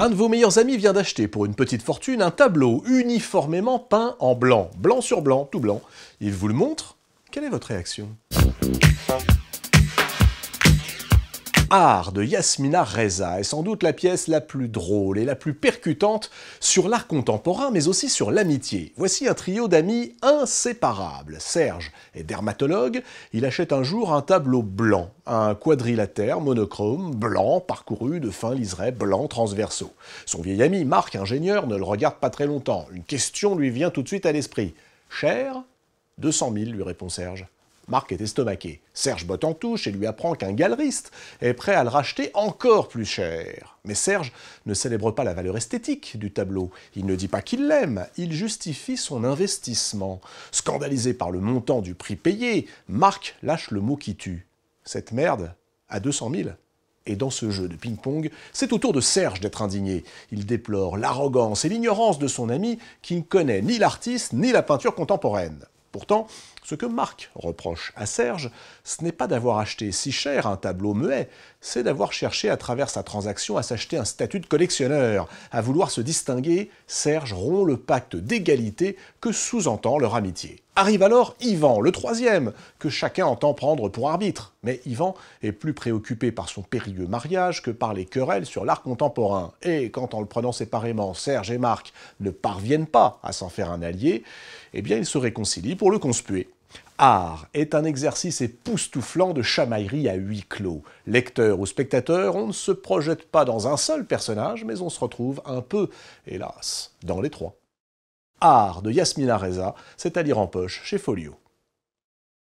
Un de vos meilleurs amis vient d'acheter pour une petite fortune un tableau uniformément peint en blanc, blanc sur blanc, tout blanc. Il vous le montre. Quelle est votre réaction Art de Yasmina Reza est sans doute la pièce la plus drôle et la plus percutante sur l'art contemporain, mais aussi sur l'amitié. Voici un trio d'amis inséparables. Serge est dermatologue, il achète un jour un tableau blanc, un quadrilatère monochrome, blanc, parcouru de fins liserés blancs transversaux. Son vieil ami, Marc, ingénieur, ne le regarde pas très longtemps. Une question lui vient tout de suite à l'esprit. Cher 200 000, lui répond Serge. Marc est estomaqué. Serge botte en touche et lui apprend qu'un galeriste est prêt à le racheter encore plus cher. Mais Serge ne célèbre pas la valeur esthétique du tableau. Il ne dit pas qu'il l'aime, il justifie son investissement. Scandalisé par le montant du prix payé, Marc lâche le mot qui tue. Cette merde à 200 000 et dans ce jeu de ping-pong, c'est au tour de Serge d'être indigné. Il déplore l'arrogance et l'ignorance de son ami qui ne connaît ni l'artiste ni la peinture contemporaine. Pourtant, ce que Marc reproche à Serge, ce n'est pas d'avoir acheté si cher un tableau muet, c'est d'avoir cherché à travers sa transaction à s'acheter un statut de collectionneur, à vouloir se distinguer, Serge rompt le pacte d'égalité que sous-entend leur amitié. Arrive alors Ivan, le troisième, que chacun entend prendre pour arbitre. Mais Ivan est plus préoccupé par son périlleux mariage que par les querelles sur l'art contemporain. Et quand en le prenant séparément, Serge et Marc ne parviennent pas à s'en faire un allié, eh bien ils se réconcilient pour le conspuer. Art est un exercice époustouflant de chamaillerie à huis clos. Lecteur ou spectateur, on ne se projette pas dans un seul personnage, mais on se retrouve un peu, hélas, dans les trois. Art de Yasmina Reza, c'est à lire en poche chez Folio.